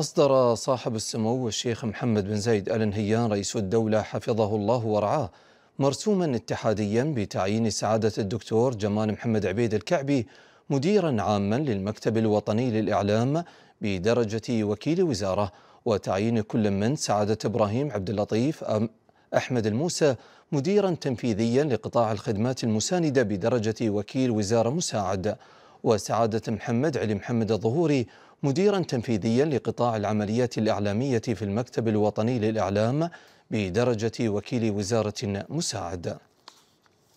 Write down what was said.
أصدر صاحب السمو الشيخ محمد بن زايد آل نهيان رئيس الدولة حفظه الله ورعاه مرسوما اتحاديا بتعيين سعادة الدكتور جمال محمد عبيد الكعبي مديرا عاما للمكتب الوطني للإعلام بدرجة وكيل وزارة وتعيين كل من سعادة إبراهيم عبد اللطيف أحمد الموسى مديرا تنفيذيا لقطاع الخدمات المساندة بدرجة وكيل وزارة مساعد وسعادة محمد علي محمد الظهوري مديرا تنفيذيا لقطاع العمليات الإعلامية في المكتب الوطني للإعلام بدرجة وكيل وزارة مساعد